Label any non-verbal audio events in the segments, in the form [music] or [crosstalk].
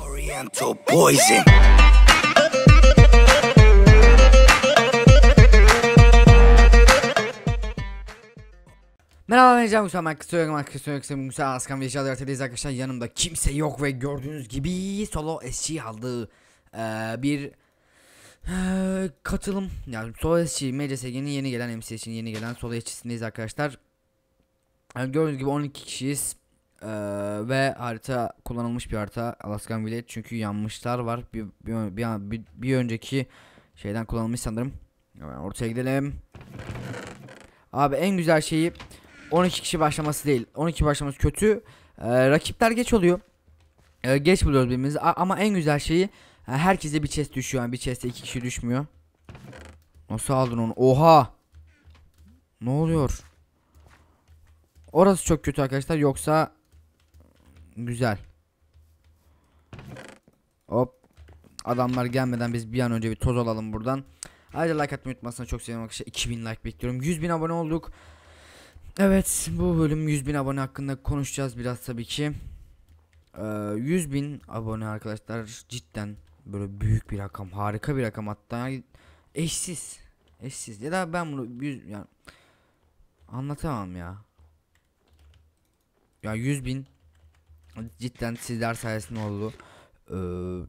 Oriental poison. Merhaba ben Can Musa Markı Söylüyorum Markı Söylüyorum Musa Askan ve Yaşar Derteliyiz arkadaşlar yanımda kimse yok ve gördüğünüz gibi solo SC aldığı ee, bir ee, katılım yani solo SC MCSG'nin yeni gelen MCSG'nin yeni gelen solo SC'sindeyiz arkadaşlar yani e, gördüğünüz gibi 12 kişiyiz ee, ve harita kullanılmış bir harita Alaskan Village çünkü yanmışlar var bir, bir, bir, bir, bir önceki şeyden kullanılmış sanırım Hemen ortaya gidelim Abi en güzel şeyi 12 kişi başlaması değil 12 başlaması kötü ee, rakipler geç oluyor ee, geç buluyoruz birbirimizi ama en güzel şeyi herkese bir chest düşüyor yani bir chest'e iki kişi düşmüyor Nasıl aldın onu oha Ne oluyor Orası çok kötü arkadaşlar yoksa Güzel. Hop. Adamlar gelmeden biz bir an önce bir toz alalım buradan. Ayrıca like atmayı unutmasına çok sevinirim arkadaşlar. 2000 like bekliyorum. 100 bin abone olduk. Evet bu bölüm 100 bin abone hakkında konuşacağız biraz tabii ki. Ee, 100 bin abone arkadaşlar cidden böyle büyük bir rakam harika bir rakam hatta yani eşsiz eşsiz ya da ben bunu 100 yani anlatamam ya ya 100 bin cidden sizler sayesinde oldu.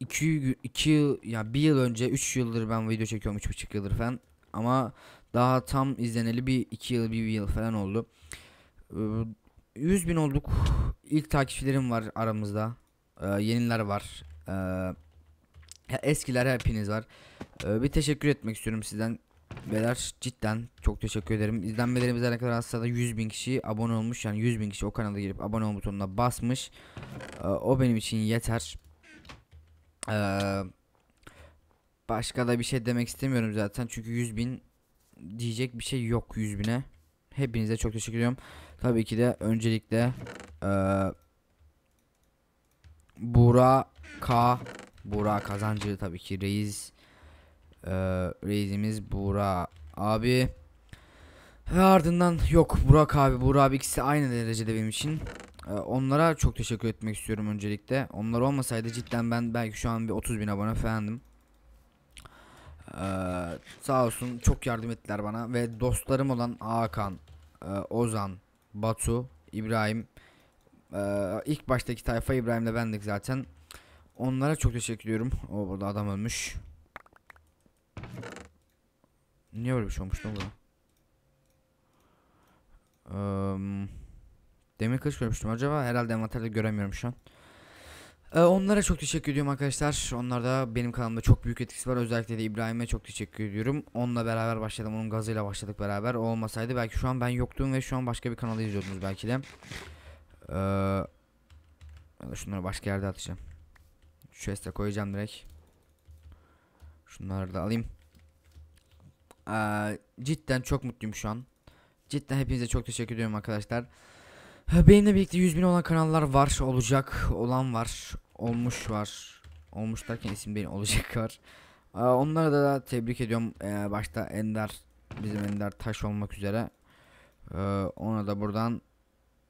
2 ee, 2 yıl ya yani 1 yıl önce 3 yıldır ben video çekiyorum 3,5 yıldır falan ama daha tam izleneli bir 2 yıl bir yıl falan oldu. Ee, 100 bin olduk. İlk takipçilerim var aramızda. Ee, yeniler var. Ee, eskiler hepiniz var. Ee, bir teşekkür etmek istiyorum sizden. Beyler cidden çok teşekkür ederim. İzlenmelerimiz ne kadar aslında 100 bin kişi abone olmuş. Yani 100 bin kişi o kanala girip abone ol butonuna basmış. Ee, o benim için yeter. Ee, başka da bir şey demek istemiyorum zaten. Çünkü 100 bin diyecek bir şey yok 100 bine. Hepinize çok teşekkür ediyorum. Tabii ki de öncelikle e, Burak K. Burak Kazancı tabii ki reis ee, Burak abi. Ve ardından yok Burak abi, Burak abi ikisi aynı derecede benim için. Ee, onlara çok teşekkür etmek istiyorum öncelikle. Onlar olmasaydı cidden ben belki şu an bir 30 bin abone falandım. Ee, sağ olsun çok yardım ettiler bana ve dostlarım olan Hakan, e, Ozan, Batu, İbrahim. Ee, ilk baştaki tayfa İbrahim'le bendik zaten. Onlara çok teşekkür ediyorum. O burada adam ölmüş. Niye böyle bir şey olmuş ne oldu? Um, demir kılıç görmüştüm acaba herhalde envanterde göremiyorum şu an. onlara çok teşekkür ediyorum arkadaşlar. Onlar da benim kanalımda çok büyük etkisi var. Özellikle de İbrahim'e çok teşekkür ediyorum. Onunla beraber başladım. Onun gazıyla başladık beraber. O olmasaydı belki şu an ben yoktum ve şu an başka bir kanalda izliyordunuz belki de. Ee, şunları başka yerde atacağım. Şu koyacağım direkt. Şunları da alayım. Ee, cidden çok mutluyum şu an. Cidden hepinize çok teşekkür ediyorum arkadaşlar. Ee, benimle birlikte 100 bin olan kanallar var, olacak, olan var, olmuş var. Olmuş derken isim benim olacak var. Ee, onlara da, tebrik ediyorum. başta Ender, bizim Ender Taş olmak üzere. ona da buradan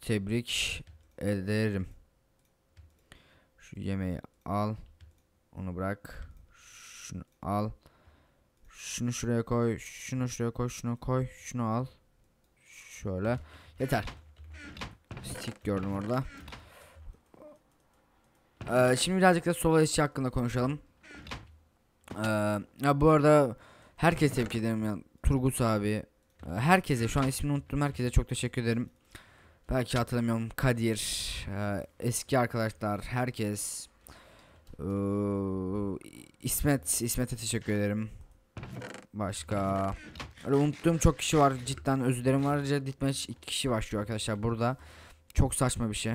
tebrik ederim. Şu yemeği al. Onu bırak. Şunu al. Şunu şuraya koy. Şunu şuraya koy. Şunu koy. Şunu al. Şöyle. Yeter. Stick gördüm orada. Ee, şimdi birazcık da sola işçi hakkında konuşalım. Ee, ya bu arada herkes tebrik ederim. Yani, Turgut abi. Ee, herkese şu an ismini unuttum. Herkese çok teşekkür ederim. Belki hatırlamıyorum. Kadir. Ee, eski arkadaşlar. Herkes. E, İsmet. İsmet'e teşekkür ederim. Başka. Öyle unuttuğum çok kişi var cidden özlerim var. Reddit maç 2 kişi başlıyor arkadaşlar burada. Çok saçma bir şey.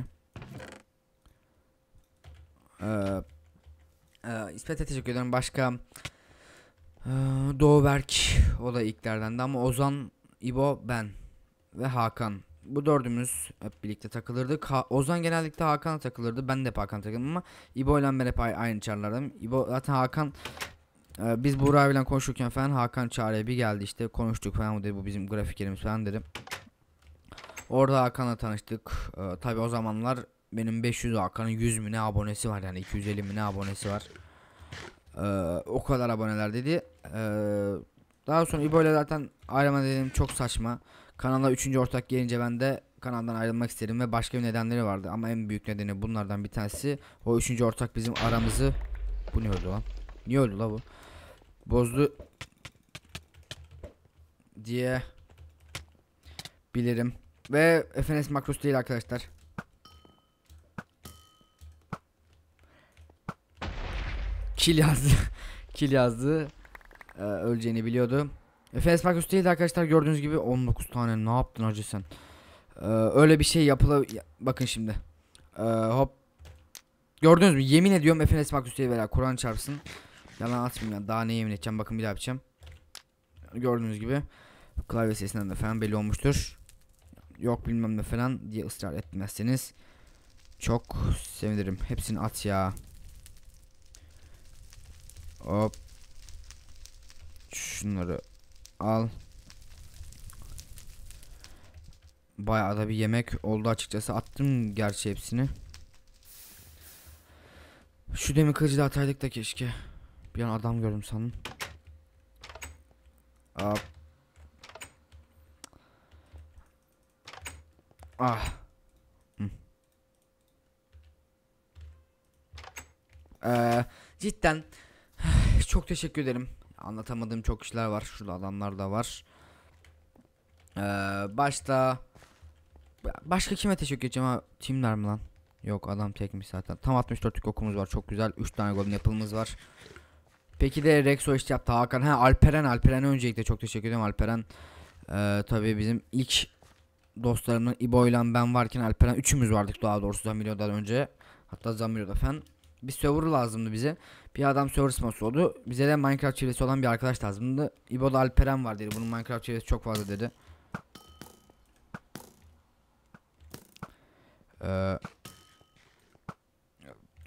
Ee, e, İsmet'e teşekkür ederim. Başka ee, Doğuberk o da ilklerdendi ama Ozan, İbo, ben ve Hakan. Bu dördümüz hep birlikte takılırdık. Ha Ozan genellikle Hakan'a takılırdı. Ben de hep Hakan'a takılırdım ama İbo ile ben hep aynı çarlardım. İbo zaten Hakan ee, biz Burak abiyle konuşurken falan Hakan Çağrı'ya bir geldi işte konuştuk falan dedi bu bizim grafikerimiz falan dedim. Orada Hakan'la tanıştık. Ee, tabii o zamanlar benim 500 Hakan'ın 100 mü ne abonesi var yani 250 mi ne abonesi var. Ee, o kadar aboneler dedi. Ee, daha sonra İbo zaten ayrılma dedim çok saçma. Kanala 3. ortak gelince ben de kanaldan ayrılmak istedim ve başka bir nedenleri vardı. Ama en büyük nedeni bunlardan bir tanesi o 3. ortak bizim aramızı... Bu ne oldu lan? Niye öldü la bu? bozdu diye bilirim. Ve FNS makros değil arkadaşlar. Kill yazdı. [laughs] Kill yazdı. Ee, öleceğini biliyordu. FNS makros değil arkadaşlar gördüğünüz gibi 19 tane ne yaptın hacı sen. Ee, öyle bir şey yapıla... Bakın şimdi. Ee, hop. Gördünüz mü? Yemin ediyorum FNS makros değil veya Kur'an çarpsın. Yalan atmayayım ya. Daha ne yemin edeceğim. Bakın bir daha yapacağım. Gördüğünüz gibi klavye sesinden de falan belli olmuştur. Yok bilmem ne falan diye ısrar etmezseniz çok sevinirim. Hepsini at ya. Hop. Şunları al. Bayağı da bir yemek oldu açıkçası. Attım gerçi hepsini. Şu demir kılıcı da ataydık da keşke. Bir an adam gördüm sandım. Aa. Ah. Ee, cidden [sighs] çok teşekkür ederim. Anlatamadığım çok işler var. Şurada adamlar da var. Ee, başta başka kime teşekkür edeceğim ha? Timler mi lan? Yok adam tekmiş zaten. Tam 64'lük okumuz var. Çok güzel. 3 tane golün yapılımız var. Peki de Rexo işte yaptı Hakan. Ha Alperen Alperen öncelikle çok teşekkür ederim Alperen. Ee, tabii bizim ilk dostlarımın İbo ile ben varken Alperen üçümüz vardık daha doğrusu Zamilo'dan önce. Hatta Zamilo'da falan. Bir server lazımdı bize. Bir adam server sması oldu. Bize de Minecraft çevresi olan bir arkadaş lazımdı. İbo'da Alperen var dedi. Bunun Minecraft çevresi çok fazla dedi. Ee,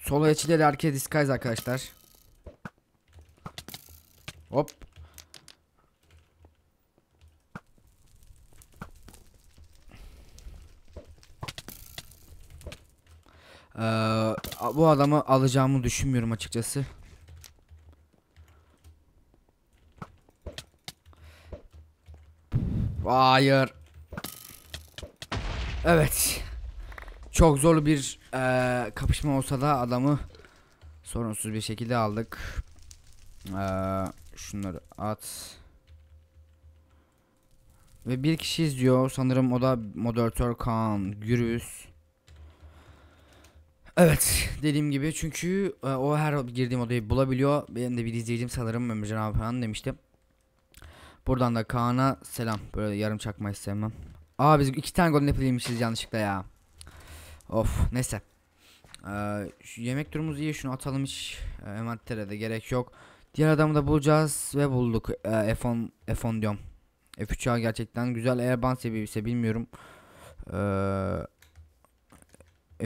solo etçileri erkeğe disguise arkadaşlar. Hop. Ee, bu adamı alacağımı düşünmüyorum açıkçası. Hayır. Evet. Çok zorlu bir e, kapışma olsa da adamı sorunsuz bir şekilde aldık. Eee Şunları at. Ve bir kişi izliyor. Sanırım o da moderatör Kaan Gürüz. Evet dediğim gibi çünkü e, o her girdiğim odayı bulabiliyor. Benim de bir izleyicim sanırım Ömürcan abi falan demişti. Buradan da Kaan'a selam. Böyle yarım çakma istemem. Aa biz iki tane golden apple yemişiz yanlışlıkla ya. Of neyse. Ee, şu yemek durumumuz iyi şunu atalım hiç. Ee, envantere de gerek yok. Diğer adamı da bulacağız ve bulduk. Ee, F10 F10 diyorum. F3A gerçekten güzel. Eğer ban sebebi bilmiyorum. Ee,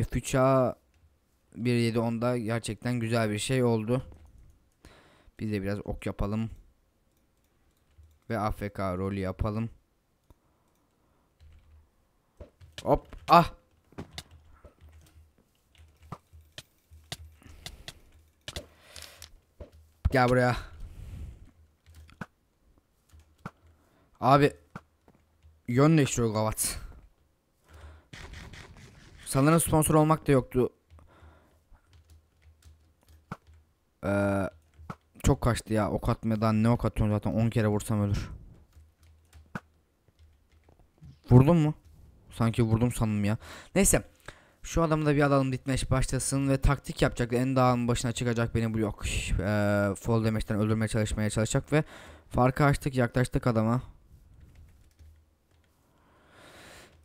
F3A 1710'da gerçekten güzel bir şey oldu. Biz de biraz ok yapalım. Ve AFK rolü yapalım. Hop ah Gel buraya. Abi yön değiştiriyor Gavat. Sanırım sponsor olmak da yoktu. Ee, çok kaçtı ya. Ok atmadan ne ok atıyorum zaten 10 kere vursam ölür. Vurdum mu? Sanki vurdum sandım ya. Neyse. Şu adamı da bir alalım ditmeş başlasın ve taktik yapacak. En dağın başına çıkacak beni bu yok. Ee, fall damage'den öldürmeye çalışmaya çalışacak ve farkı açtık yaklaştık adama.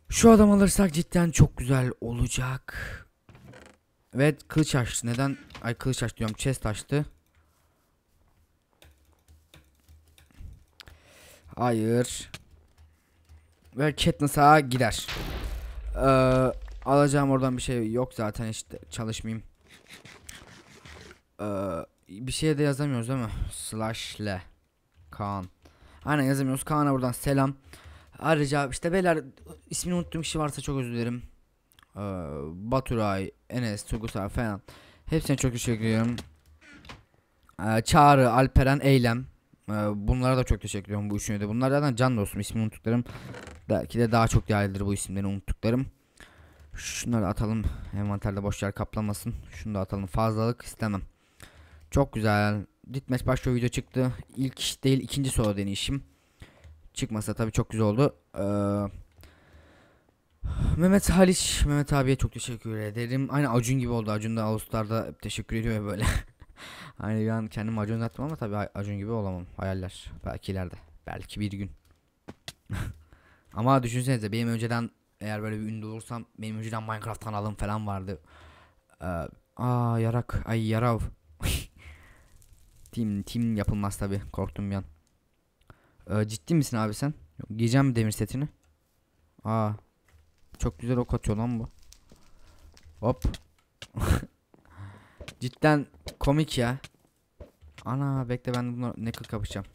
Şu adam alırsak cidden çok güzel olacak. Ve kılıç açtı. Neden? Ay kılıç açtı diyorum. Chest açtı. Hayır. Ve Katniss'a gider. Ee, Alacağım oradan bir şey yok zaten işte çalışmayayım. Ee, bir şey de yazamıyoruz değil mi? Slash'le. Kaan. Aynen yazamıyoruz. Kaan'a buradan selam. Ayrıca işte beyler ismini unuttuğum kişi varsa çok özür dilerim. Ee, Baturay, Enes, Turgutay falan. Hepsine çok teşekkür ediyorum. Ee, Çağrı, Alperen, Eylem. Ee, bunlara da çok teşekkür ediyorum bu üçüne de. Bunlar zaten can dostum ismini unuttuklarım. Belki de daha çok değerlidir bu isimleri unuttuklarım. Şunları atalım. Envanterde boş yer kaplamasın. Şunu da atalım. Fazlalık istemem. Çok güzel. Ditmeç başlıyor video çıktı. İlk değil ikinci soru deneyişim. Çıkmasa tabii çok güzel oldu. Ee, Mehmet Haliç. Mehmet abiye çok teşekkür ederim. Aynı Acun gibi oldu. Acun da Ağustos'ta teşekkür ediyor ya böyle. [laughs] Aynı bir an kendimi Acun attım ama tabii Acun gibi olamam. Hayaller. Belki ileride. Belki bir gün. [laughs] ama düşünsenize benim önceden eğer böyle bir ünlü olursam benim önceden Minecraft kanalım falan vardı. Ee, aa yarak. Ay yarav. [laughs] team, team yapılmaz tabi. Korktum bir an. Ee, ciddi misin abi sen? Yok, giyeceğim mi demir setini? Aa. Çok güzel ok atıyor lan bu. Hop. [laughs] Cidden komik ya. Ana bekle ben bunu ne kıl kapışacağım.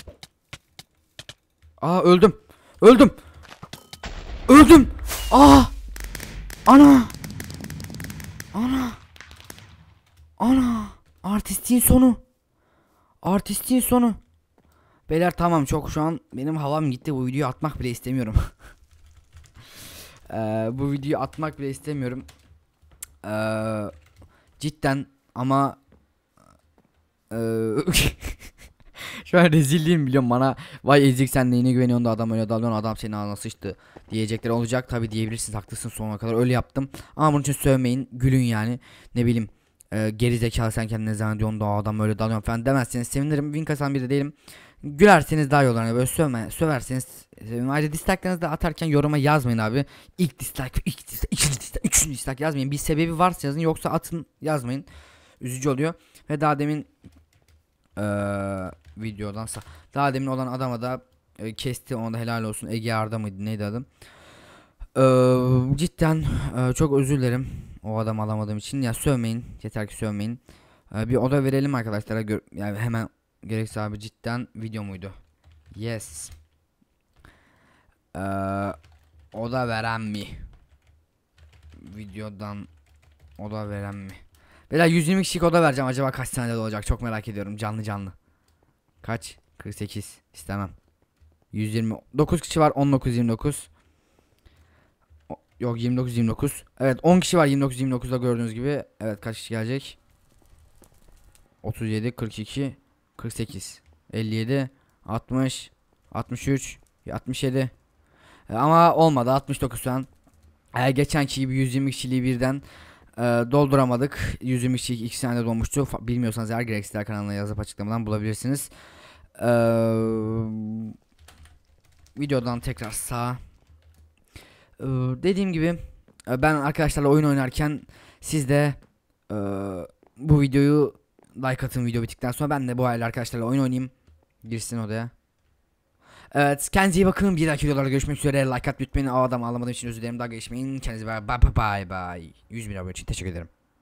Aa öldüm. Öldüm. Öldüm. Ah! Ana! Ana! Ana! Artistin sonu. Artistin sonu. Beyler tamam çok şu an benim havam gitti bu videoyu atmak bile istemiyorum. [laughs] ee, bu videoyu atmak bile istemiyorum. Ee, cidden ama... Ee, [laughs] [laughs] [laughs] Şu an rezilliğim biliyorum bana. Vay ezik sen neyine güveniyorsun da adam öyle dalıyorsun adam senin ağzına sıçtı. Diyecekler olacak tabi diyebilirsiniz haklısın sonuna kadar öyle yaptım. Ama bunun için sövmeyin gülün yani. Ne bileyim e, geri sen kendine zannediyorsun da adam öyle dalıyorsun falan demezseniz sevinirim. Winkasan biri değilim. Gülerseniz daha iyi olur. Yani böyle sövme, söverseniz Ayrıca dislike'larınızı da atarken yoruma yazmayın abi. İlk dislike, ilk dislike, ikinci dislike, üçüncü dislike yazmayın. Bir sebebi varsa yazın yoksa atın yazmayın. Üzücü oluyor. Ve daha demin ee, videodansa. Daha demin olan adama da e, kesti ona da helal olsun. Ege Arda mıydı neydi adım? Ee, cidden e, çok özür dilerim o adam alamadığım için. Ya sövmeyin yeter ki sövmeyin. Ee, bir oda verelim arkadaşlara. Gör yani hemen gerekse abi cidden video muydu? Yes. Ee, oda veren mi? Videodan oda veren mi? bela 120 kişilik oda vereceğim. Acaba kaç saniyede olacak? Çok merak ediyorum. Canlı canlı. Kaç? 48. İstemem. 129 kişi var. 19 29. O, yok 29 29. Evet 10 kişi var 29 29'da gördüğünüz gibi. Evet kaç kişi gelecek? 37 42 48 57 60 63 67 ama olmadı 69 an. Ee, geçenki gibi 120 kişiliği birden ee, dolduramadık. 122 ikisi tane dolmuştu. Bilmiyorsanız eğer Grexler kanalına yazıp açıklamadan bulabilirsiniz. Ee, videodan tekrar sağ. Ee, dediğim gibi e, ben arkadaşlarla oyun oynarken siz de e, bu videoyu like atın video bittikten sonra ben de bu aile arkadaşlarla oyun oynayayım. Girsin odaya. Evet kendinize iyi bakın. Bir dahaki videolarda görüşmek üzere. Like at lütfen. O adamı alamadığım için özür dilerim. Daha geçmeyin. Kendinize bye bye bye bye. 100 bin abone için teşekkür ederim.